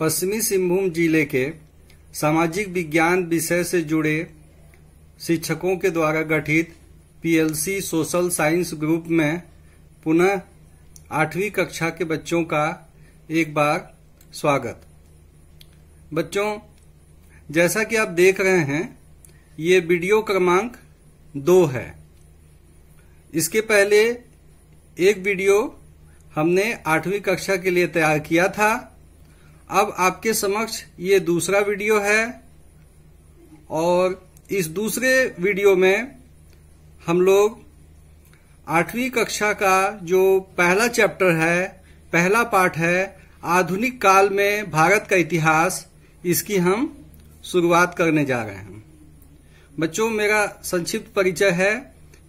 पश्चिमी सिंहभूम जिले के सामाजिक विज्ञान विषय से जुड़े शिक्षकों के द्वारा गठित पीएलसी सोशल साइंस ग्रुप में पुनः आठवीं कक्षा के बच्चों का एक बार स्वागत बच्चों जैसा कि आप देख रहे हैं ये वीडियो क्रमांक दो है इसके पहले एक वीडियो हमने आठवीं कक्षा के लिए तैयार किया था अब आपके समक्ष ये दूसरा वीडियो है और इस दूसरे वीडियो में हम लोग आठवीं कक्षा का जो पहला चैप्टर है पहला पाठ है आधुनिक काल में भारत का इतिहास इसकी हम शुरुआत करने जा रहे हैं बच्चों मेरा संक्षिप्त परिचय है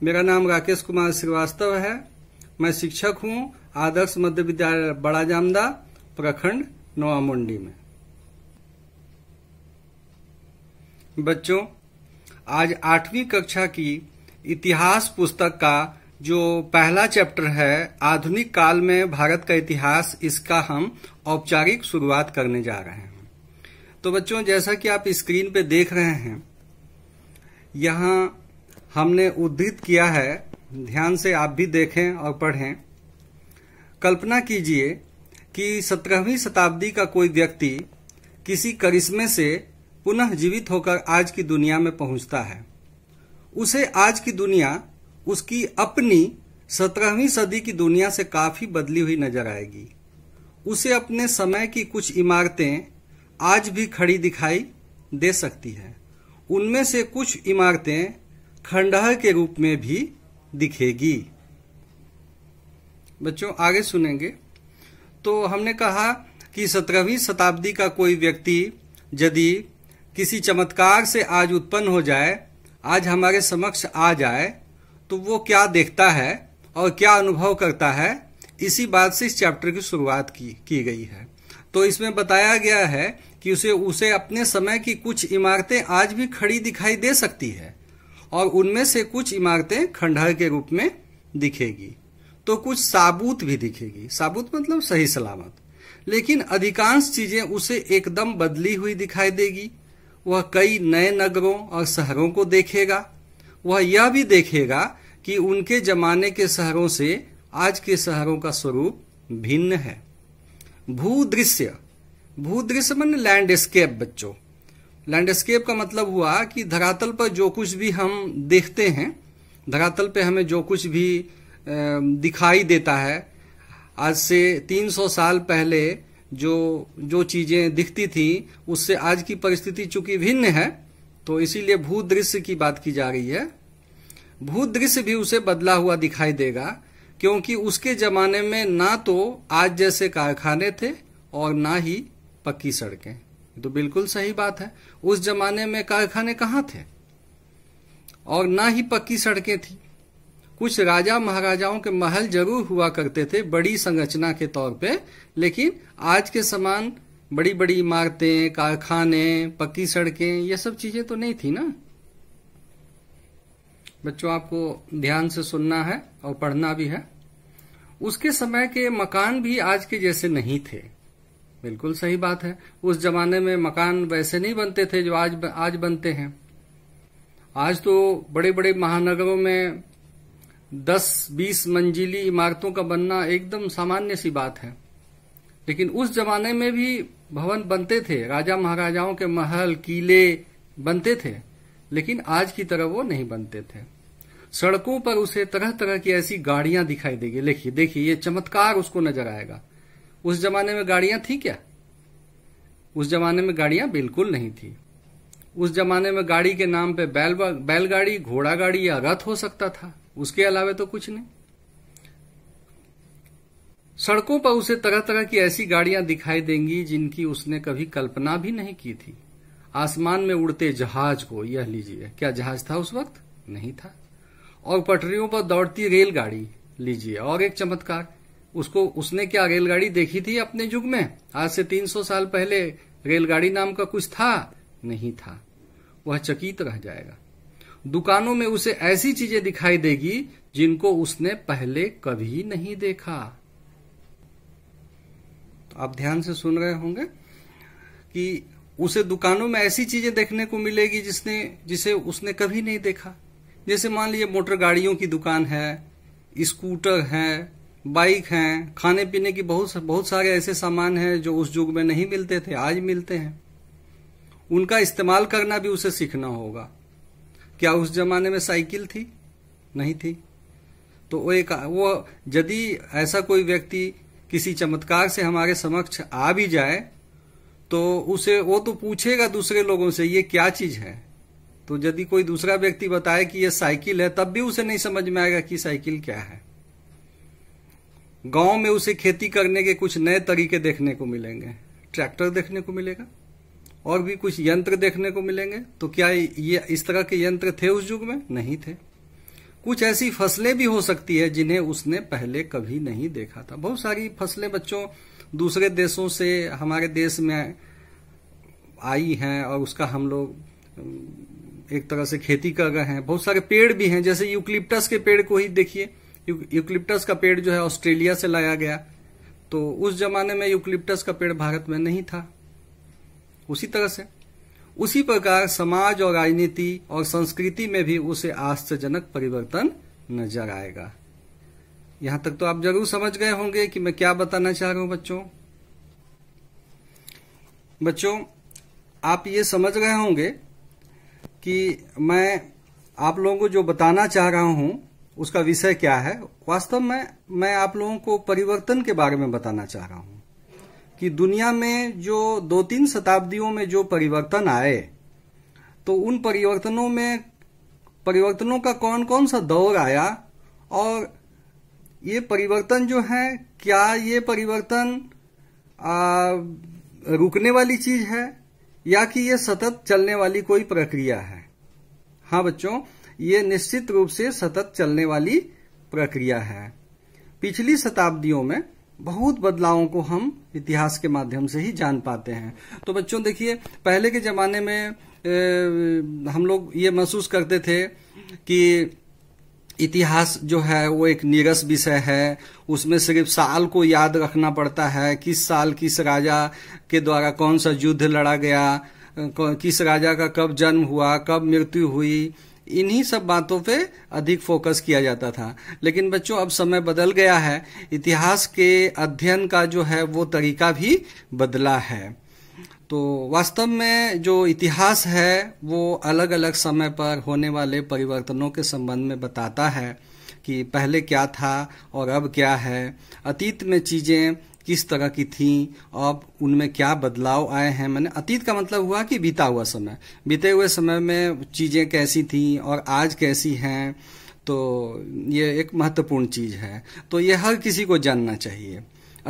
मेरा नाम राकेश कुमार श्रीवास्तव है मैं शिक्षक हूं आदर्श मध्य विद्यालय बड़ा जामदा प्रखंड नोआमुंडी में बच्चों आज आठवीं कक्षा की इतिहास पुस्तक का जो पहला चैप्टर है आधुनिक काल में भारत का इतिहास इसका हम औपचारिक शुरुआत करने जा रहे हैं तो बच्चों जैसा कि आप स्क्रीन पे देख रहे हैं यहां हमने उद्धृत किया है ध्यान से आप भी देखें और पढ़ें कल्पना कीजिए कि सत्रहवीं शताब्दी का कोई व्यक्ति किसी करिश्मे से पुनः जीवित होकर आज की दुनिया में पहुंचता है उसे आज की दुनिया उसकी अपनी सत्रहवीं सदी की दुनिया से काफी बदली हुई नजर आएगी उसे अपने समय की कुछ इमारतें आज भी खड़ी दिखाई दे सकती है उनमें से कुछ इमारतें खंडहर के रूप में भी दिखेगी बच्चों आगे सुनेंगे तो हमने कहा कि सत्रहवीं शताब्दी का कोई व्यक्ति यदि किसी चमत्कार से आज उत्पन्न हो जाए आज हमारे समक्ष आ जाए तो वो क्या देखता है और क्या अनुभव करता है इसी बात से इस चैप्टर की शुरुआत की की गई है तो इसमें बताया गया है कि उसे उसे अपने समय की कुछ इमारतें आज भी खड़ी दिखाई दे सकती है और उनमें से कुछ इमारतें खंडहर के रूप में दिखेगी तो कुछ साबूत भी दिखेगी साबूत मतलब सही सलामत लेकिन अधिकांश चीजें उसे एकदम बदली हुई दिखाई देगी वह कई नए नगरों और शहरों को देखेगा वह यह भी देखेगा कि उनके जमाने के शहरों से आज के शहरों का स्वरूप भिन्न है भूदृश्य भूदृश्य मन लैंडस्केप बच्चों लैंडस्केप का मतलब हुआ कि धरातल पर जो कुछ भी हम देखते हैं धरातल पर हमें जो कुछ भी दिखाई देता है आज से 300 साल पहले जो जो चीज़ें दिखती थी उससे आज की परिस्थिति चूंकि भिन्न है तो इसीलिए भू दृश्य की बात की जा रही है भू दृश्य भी उसे बदला हुआ दिखाई देगा क्योंकि उसके जमाने में ना तो आज जैसे कारखाने थे और ना ही पक्की सड़कें तो बिल्कुल सही बात है उस जमाने में कारखाने कहाँ थे और ना ही पक्की सड़कें थी कुछ राजा महाराजाओं के महल जरूर हुआ करते थे बड़ी संरचना के तौर पे लेकिन आज के समान बड़ी बड़ी इमारतें कारखाने पक्की सड़कें ये सब चीजें तो नहीं थी ना बच्चों आपको ध्यान से सुनना है और पढ़ना भी है उसके समय के मकान भी आज के जैसे नहीं थे बिल्कुल सही बात है उस जमाने में मकान वैसे नहीं बनते थे जो आज आज बनते हैं आज तो बड़े बड़े महानगरों में दस बीस मंजिली इमारतों का बनना एकदम सामान्य सी बात है लेकिन उस जमाने में भी भवन बनते थे राजा महाराजाओं के महल किले बनते थे लेकिन आज की तरह वो नहीं बनते थे सड़कों पर उसे तरह तरह की ऐसी गाड़ियां दिखाई देगी देखिए देखिए ये चमत्कार उसको नजर आएगा उस जमाने में गाड़ियां थी क्या उस जमाने में गाड़ियां बिल्कुल नहीं थी उस जमाने में गाड़ी के नाम पे बैल बैलगाड़ी घोड़ा गाड़ी या रथ हो सकता था उसके अलावा तो कुछ नहीं सड़कों पर उसे तरह तरह की ऐसी गाड़ियां दिखाई देंगी जिनकी उसने कभी कल्पना भी नहीं की थी आसमान में उड़ते जहाज को यह लीजिए क्या जहाज था उस वक्त नहीं था और पटरियों पर दौड़ती रेलगाड़ी लीजिए और एक चमत्कार उसको उसने क्या रेलगाड़ी देखी थी अपने युग में आज से 300 साल पहले रेलगाड़ी नाम का कुछ था नहीं था वह चकित रह जाएगा दुकानों में उसे ऐसी चीजें दिखाई देगी जिनको उसने पहले कभी नहीं देखा तो आप ध्यान से सुन रहे होंगे कि उसे दुकानों में ऐसी चीजें देखने को मिलेगी जिसने जिसे उसने कभी नहीं देखा जैसे मान लीजिए मोटर गाड़ियों की दुकान है स्कूटर है बाइक है खाने पीने की बहुत बहुत सारे ऐसे सामान हैं जो उस युग में नहीं मिलते थे आज मिलते हैं उनका इस्तेमाल करना भी उसे सीखना होगा क्या उस जमाने में साइकिल थी नहीं थी तो वो एक वो यदि ऐसा कोई व्यक्ति किसी चमत्कार से हमारे समक्ष आ भी जाए तो उसे वो तो पूछेगा दूसरे लोगों से ये क्या चीज है तो यदि कोई दूसरा व्यक्ति बताए कि ये साइकिल है तब भी उसे नहीं समझ में आएगा कि साइकिल क्या है गांव में उसे खेती करने के कुछ नए तरीके देखने को मिलेंगे ट्रैक्टर देखने को मिलेगा और भी कुछ यंत्र देखने को मिलेंगे तो क्या ये इस तरह के यंत्र थे उस युग में नहीं थे कुछ ऐसी फसलें भी हो सकती है जिन्हें उसने पहले कभी नहीं देखा था बहुत सारी फसलें बच्चों दूसरे देशों से हमारे देश में आई हैं और उसका हम लोग एक तरह से खेती कर रहे हैं बहुत सारे पेड़ भी हैं जैसे यूक्लिप्टस के पेड़ को ही देखिए यूक्लिप्टस का पेड़ जो है ऑस्ट्रेलिया से लाया गया तो उस जमाने में यूक्लिप्टस का पेड़ भारत में नहीं था उसी तरह से उसी प्रकार समाज और राजनीति और संस्कृति में भी उसे आश्चर्यजनक परिवर्तन नजर आएगा यहां तक तो आप जरूर समझ गए होंगे कि मैं क्या बताना चाह रहा हूं बच्चों बच्चों आप ये समझ गए होंगे कि मैं आप लोगों को जो बताना चाह रहा हूं उसका विषय क्या है वास्तव में मैं आप लोगों को परिवर्तन के बारे में बताना चाह रहा हूं कि दुनिया में जो दो तीन शताब्दियों में जो परिवर्तन आए तो उन परिवर्तनों में परिवर्तनों का कौन कौन सा दौर आया और ये परिवर्तन जो है क्या ये परिवर्तन आ, रुकने वाली चीज है या कि ये सतत चलने वाली कोई प्रक्रिया है हाँ बच्चों ये निश्चित रूप से सतत चलने वाली प्रक्रिया है पिछली शताब्दियों में बहुत बदलावों को हम इतिहास के माध्यम से ही जान पाते हैं तो बच्चों देखिए पहले के ज़माने में ए, हम लोग ये महसूस करते थे कि इतिहास जो है वो एक निरस विषय है उसमें सिर्फ साल को याद रखना पड़ता है किस साल किस राजा के द्वारा कौन सा युद्ध लड़ा गया किस राजा का कब जन्म हुआ कब मृत्यु हुई इन्हीं सब बातों पे अधिक फोकस किया जाता था लेकिन बच्चों अब समय बदल गया है इतिहास के अध्ययन का जो है वो तरीका भी बदला है तो वास्तव में जो इतिहास है वो अलग अलग समय पर होने वाले परिवर्तनों के संबंध में बताता है कि पहले क्या था और अब क्या है अतीत में चीज़ें किस तरह की थी अब उनमें क्या बदलाव आए हैं मैंने अतीत का मतलब हुआ कि बीता हुआ समय बीते हुए समय में चीज़ें कैसी थी और आज कैसी हैं तो ये एक महत्वपूर्ण चीज़ है तो ये हर किसी को जानना चाहिए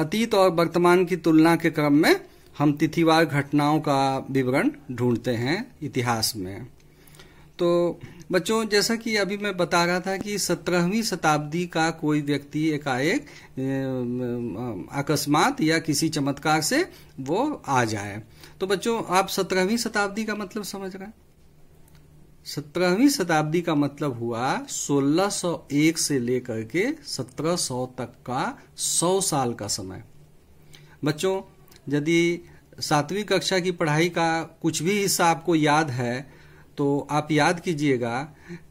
अतीत और वर्तमान की तुलना के क्रम में हम तिथिवार घटनाओं का विवरण ढूंढते हैं इतिहास में तो बच्चों जैसा कि अभी मैं बता रहा था कि सत्रहवीं शताब्दी का कोई व्यक्ति एकाएक अकस्मात या किसी चमत्कार से वो आ जाए तो बच्चों आप सत्रहवीं शताब्दी का मतलब समझ रहे हैं सत्रहवीं शताब्दी का मतलब हुआ 1601 से लेकर के 1700 तक का 100 साल का समय बच्चों यदि सातवीं कक्षा की पढ़ाई का कुछ भी हिस्सा आपको याद है तो आप याद कीजिएगा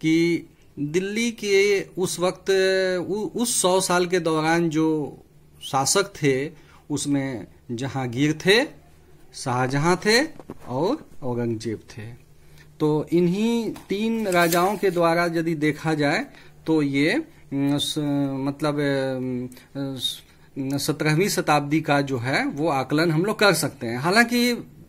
कि दिल्ली के उस वक्त उस सौ साल के दौरान जो शासक थे उसमें जहांगीर थे शाहजहां थे और औरंगजेब थे तो इन्हीं तीन राजाओं के द्वारा यदि देखा जाए तो ये स, मतलब सत्रहवीं शताब्दी का जो है वो आकलन हम लोग कर सकते हैं हालांकि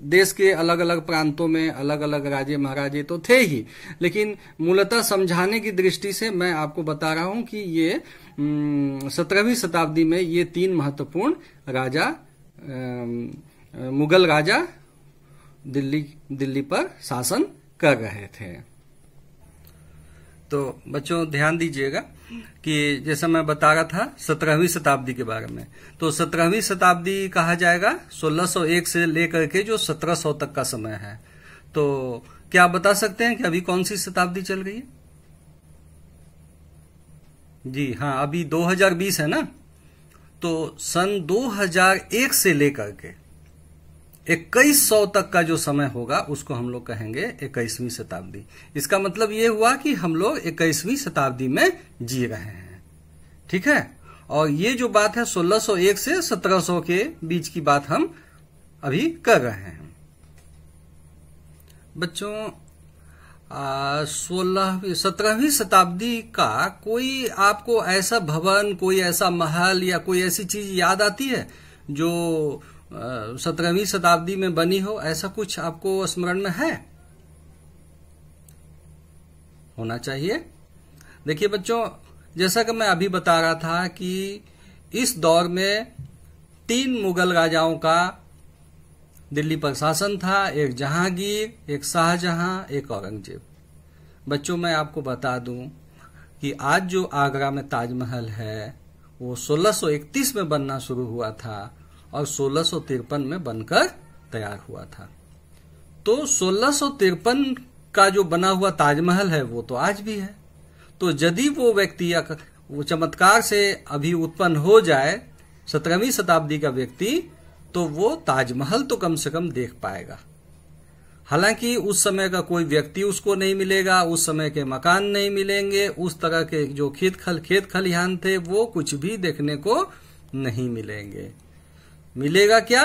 देश के अलग अलग प्रांतों में अलग अलग राजे महाराजे तो थे ही लेकिन मूलतः समझाने की दृष्टि से मैं आपको बता रहा हूं कि ये सत्रहवीं शताब्दी में ये तीन महत्वपूर्ण राजा मुगल राजा दिल्ली दिल्ली पर शासन कर रहे थे तो बच्चों ध्यान दीजिएगा कि जैसा मैं बता रहा था सत्रहवीं शताब्दी के बारे में तो सत्रहवीं शताब्दी कहा जाएगा 1601 से लेकर के जो 1700 तक का समय है तो क्या आप बता सकते हैं कि अभी कौन सी शताब्दी चल रही है जी हाँ अभी 2020 है ना तो सन 2001 से लेकर के इक्कीस सौ तक का जो समय होगा उसको हम लोग कहेंगे इक्कीसवीं शताब्दी इसका मतलब ये हुआ कि हम लोग इक्कीसवीं शताब्दी में जी रहे हैं ठीक है और ये जो बात है 1601 से 1700 के बीच की बात हम अभी कर रहे हैं बच्चों सोलहवीं सत्रहवीं शताब्दी का कोई आपको ऐसा भवन कोई ऐसा महल या कोई ऐसी चीज याद आती है जो सत्रहवीं शताब्दी में बनी हो ऐसा कुछ आपको स्मरण में है होना चाहिए देखिए बच्चों जैसा कि मैं अभी बता रहा था कि इस दौर में तीन मुगल राजाओं का दिल्ली पर शासन था एक जहांगीर एक शाहजहां एक औरंगजेब बच्चों मैं आपको बता दूं कि आज जो आगरा में ताजमहल है वो 1631 में बनना शुरू हुआ था और सोलह में बनकर तैयार हुआ था तो सोलह का जो बना हुआ ताजमहल है वो तो आज भी है तो यदि वो व्यक्ति या वो चमत्कार से अभी उत्पन्न हो जाए सत्रहवीं शताब्दी का व्यक्ति तो वो ताजमहल तो कम से कम देख पाएगा हालांकि उस समय का कोई व्यक्ति उसको नहीं मिलेगा उस समय के मकान नहीं मिलेंगे उस तरह के जो खेत खल खेत खलिहान थे वो कुछ भी देखने को नहीं मिलेंगे मिलेगा क्या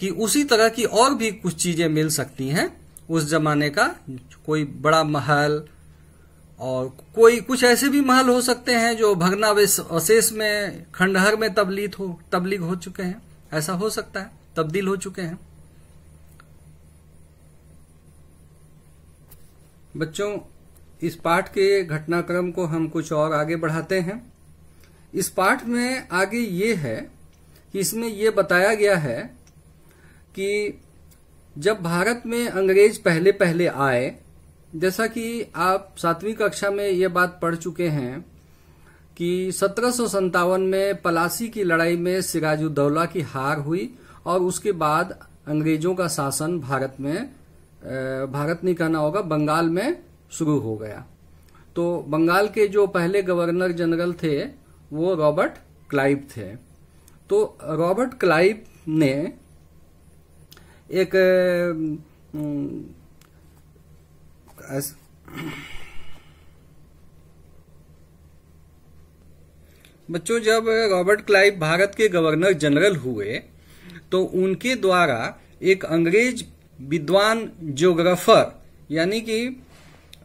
कि उसी तरह की और भी कुछ चीजें मिल सकती हैं उस जमाने का कोई बड़ा महल और कोई कुछ ऐसे भी महल हो सकते हैं जो भगनावशेष में खंडहर में तबलीत हो तबलीग हो चुके हैं ऐसा हो सकता है तब्दील हो चुके हैं बच्चों इस पाठ के घटनाक्रम को हम कुछ और आगे बढ़ाते हैं इस पाठ में आगे ये है इसमें यह बताया गया है कि जब भारत में अंग्रेज पहले पहले आए जैसा कि आप सातवीं कक्षा में ये बात पढ़ चुके हैं कि सत्रह में पलासी की लड़ाई में सिराजुद्दौला की हार हुई और उसके बाद अंग्रेजों का शासन भारत में भारत नहीं कहना होगा बंगाल में शुरू हो गया तो बंगाल के जो पहले गवर्नर जनरल थे वो रॉबर्ट क्लाइव थे तो रॉबर्ट क्लाइव ने एक बच्चों जब रॉबर्ट क्लाइव भारत के गवर्नर जनरल हुए तो उनके द्वारा एक अंग्रेज विद्वान ज्योग्राफर यानी कि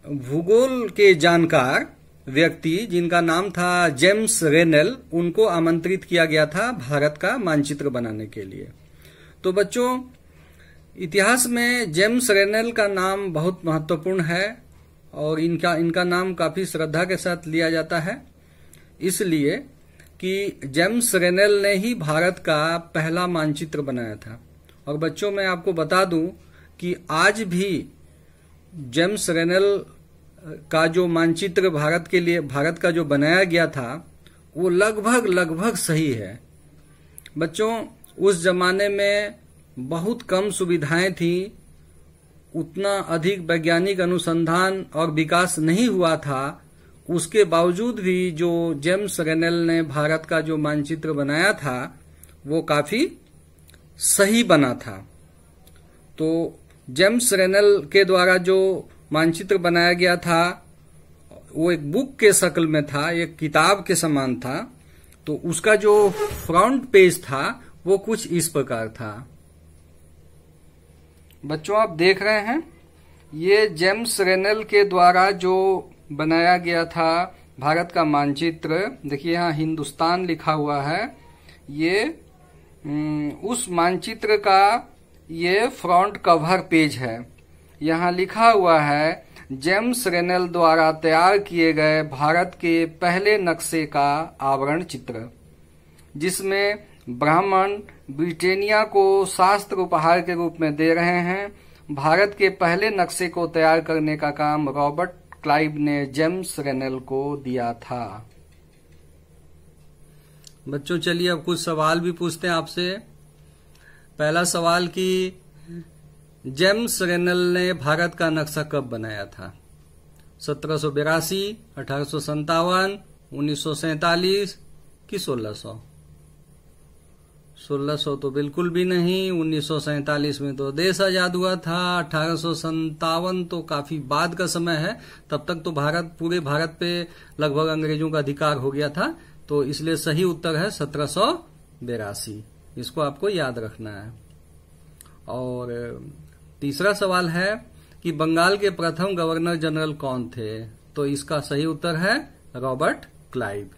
भूगोल के जानकार व्यक्ति जिनका नाम था जेम्स रेनल उनको आमंत्रित किया गया था भारत का मानचित्र बनाने के लिए तो बच्चों इतिहास में जेम्स रेनल का नाम बहुत महत्वपूर्ण है और इनका इनका नाम काफी श्रद्धा के साथ लिया जाता है इसलिए कि जेम्स रेनल ने ही भारत का पहला मानचित्र बनाया था और बच्चों मैं आपको बता दूं कि आज भी जेम्स रेनल का जो मानचित्र भारत के लिए भारत का जो बनाया गया था वो लगभग लगभग सही है बच्चों उस जमाने में बहुत कम सुविधाएं थी उतना अधिक वैज्ञानिक अनुसंधान और विकास नहीं हुआ था उसके बावजूद भी जो जेम्स रेनेल ने भारत का जो मानचित्र बनाया था वो काफी सही बना था तो जेम्स रेनेल के द्वारा जो मानचित्र बनाया गया था वो एक बुक के शक्ल में था एक किताब के समान था तो उसका जो फ्रंट पेज था वो कुछ इस प्रकार था बच्चों आप देख रहे हैं ये जेम्स रेनल के द्वारा जो बनाया गया था भारत का मानचित्र देखिए यहाँ हिंदुस्तान लिखा हुआ है ये उस मानचित्र का ये फ्रंट कवर पेज है यहाँ लिखा हुआ है जेम्स रेनल द्वारा तैयार किए गए भारत के पहले नक्शे का आवरण चित्र जिसमें ब्राह्मण ब्रिटेनिया को शास्त्र उपहार के रूप में दे रहे हैं भारत के पहले नक्शे को तैयार करने का काम रॉबर्ट क्लाइव ने जेम्स रेनल को दिया था बच्चों चलिए अब कुछ सवाल भी पूछते हैं आपसे पहला सवाल कि जेम्स रेनल ने भारत का नक्शा कब बनाया था सत्रह सौ बिरासी अठारह सौ संतावन उन्नीस सौ सैतालीस कि सोलह सौ सोलह सौ तो बिल्कुल भी नहीं उन्नीस सौ सैतालीस में तो देश आजाद हुआ था अठारह सौ तो काफी बाद का समय है तब तक तो भारत पूरे भारत पे लगभग अंग्रेजों का अधिकार हो गया था तो इसलिए सही उत्तर है सत्रह सौ बेरासी इसको आपको याद रखना है और तीसरा सवाल है कि बंगाल के प्रथम गवर्नर जनरल कौन थे तो इसका सही उत्तर है रॉबर्ट क्लाइव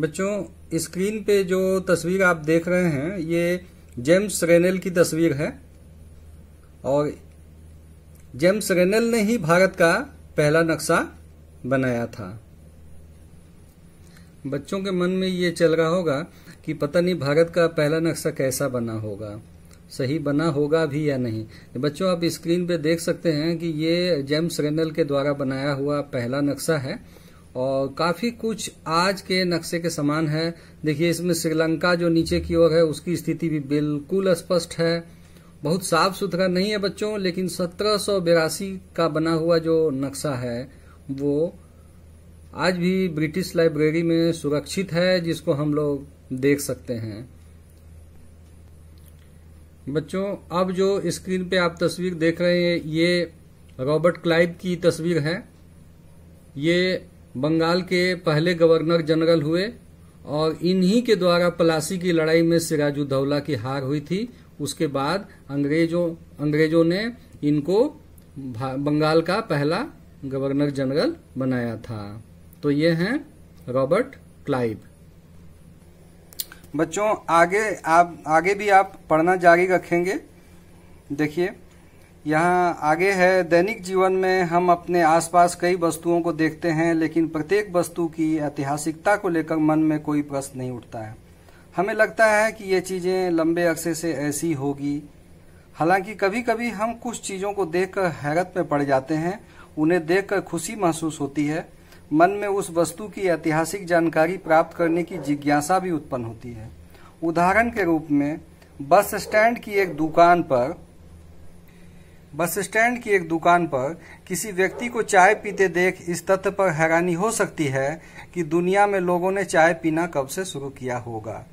बच्चों स्क्रीन पे जो तस्वीर आप देख रहे हैं ये जेम्स रेनेल की तस्वीर है और जेम्स रेनेल ने ही भारत का पहला नक्शा बनाया था बच्चों के मन में ये चल रहा होगा कि पता नहीं भारत का पहला नक्शा कैसा बना होगा सही बना होगा भी या नहीं बच्चों आप स्क्रीन पे देख सकते हैं कि ये जेम्स रेनल के द्वारा बनाया हुआ पहला नक्शा है और काफी कुछ आज के नक्शे के समान है देखिए इसमें श्रीलंका जो नीचे की ओर है उसकी स्थिति भी बिल्कुल स्पष्ट है बहुत साफ सुथरा नहीं है बच्चों लेकिन सत्रह का बना हुआ जो नक्शा है वो आज भी ब्रिटिश लाइब्रेरी में सुरक्षित है जिसको हम लोग देख सकते हैं बच्चों अब जो स्क्रीन पे आप तस्वीर देख रहे हैं ये रॉबर्ट क्लाइव की तस्वीर है ये बंगाल के पहले गवर्नर जनरल हुए और इन्हीं के द्वारा पलासी की लड़ाई में सिराजुद्दौला की हार हुई थी उसके बाद अंग्रेजों अंग्रेजों ने इनको बंगाल का पहला गवर्नर जनरल बनाया था तो ये हैं रॉबर्ट क्लाइव बच्चों आगे आप आगे भी आप पढ़ना जारी रखेंगे देखिए यहाँ आगे है दैनिक जीवन में हम अपने आसपास कई वस्तुओं को देखते हैं लेकिन प्रत्येक वस्तु की ऐतिहासिकता को लेकर मन में कोई प्रश्न नहीं उठता है हमें लगता है कि ये चीज़ें लंबे अरसे से ऐसी होगी हालांकि कभी कभी हम कुछ चीज़ों को देखकर हैरत में पड़ जाते हैं उन्हें देखकर खुशी महसूस होती है मन में उस वस्तु की ऐतिहासिक जानकारी प्राप्त करने की जिज्ञासा भी उत्पन्न होती है उदाहरण के रूप में बस स्टैंड की एक दुकान पर बस स्टैंड की एक दुकान पर किसी व्यक्ति को चाय पीते देख इस तथ्य पर हैरानी हो सकती है कि दुनिया में लोगों ने चाय पीना कब से शुरू किया होगा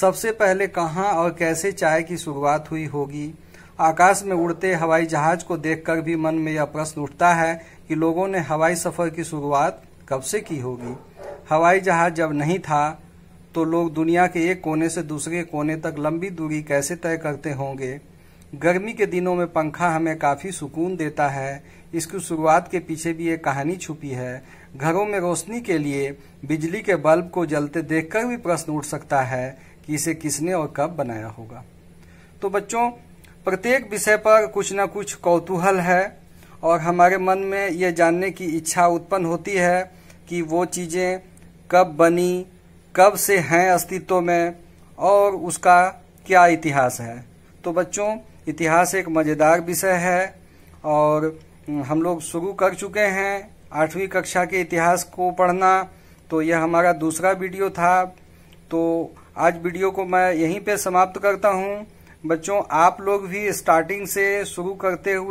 सबसे पहले कहाँ और कैसे चाय की शुरुआत हुई होगी आकाश में उड़ते हवाई जहाज को देखकर भी मन में यह प्रश्न उठता है कि लोगों ने हवाई सफर की शुरुआत कब से की होगी हवाई जहाज जब नहीं था तो लोग दुनिया के एक कोने से दूसरे कोने तक लंबी दूरी कैसे तय करते होंगे गर्मी के दिनों में पंखा हमें काफ़ी सुकून देता है इसकी शुरुआत के पीछे भी एक कहानी छुपी है घरों में रोशनी के लिए बिजली के बल्ब को जलते देखकर भी प्रश्न उठ सकता है कि इसे किसने और कब बनाया होगा तो बच्चों प्रत्येक विषय पर कुछ ना कुछ कौतूहल है और हमारे मन में यह जानने की इच्छा उत्पन्न होती है कि वो चीज़ें कब बनी कब से हैं अस्तित्व में और उसका क्या इतिहास है तो बच्चों इतिहास एक मज़ेदार विषय है और हम लोग शुरू कर चुके हैं आठवीं कक्षा के इतिहास को पढ़ना तो यह हमारा दूसरा वीडियो था तो आज वीडियो को मैं यहीं पे समाप्त करता हूँ बच्चों आप लोग भी स्टार्टिंग से शुरू करते हुए